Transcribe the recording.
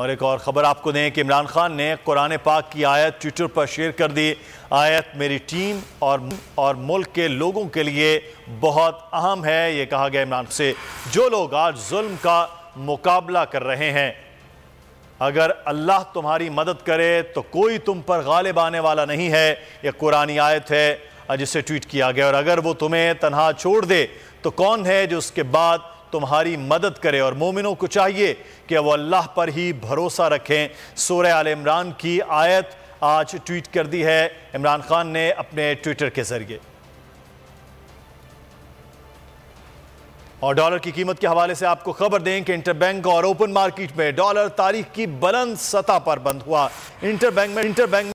और एक और ख़बर आपको दें कि इमरान खान ने कुरान पाक की आयत ट्विटर पर शेयर कर दी आयत मेरी टीम और और मुल्क के लोगों के लिए बहुत अहम है ये कहा गया इमरान से जो लोग आज जुल्म का मुकाबला कर रहे हैं अगर अल्लाह तुम्हारी मदद करे तो कोई तुम पर गालिब आने वाला नहीं है यह कुरानी आयत है जिसे ट्वीट किया गया और अगर वो तुम्हें तनहा छोड़ दे तो कौन है जो उसके बाद तुम्हारी मदद करे और मोमिनों को चाहिए कि वो अल्लाह पर ही भरोसा रखें सूर्य आल इमरान की आयत आज ट्वीट कर दी है इमरान खान ने अपने ट्विटर के ज़रिए और डॉलर की कीमत के हवाले से आपको खबर दें कि इंटरबैंक और ओपन मार्केट में डॉलर तारीख की बुलंद सतह पर बंद हुआ इंटरबैंक में इंटरबैंक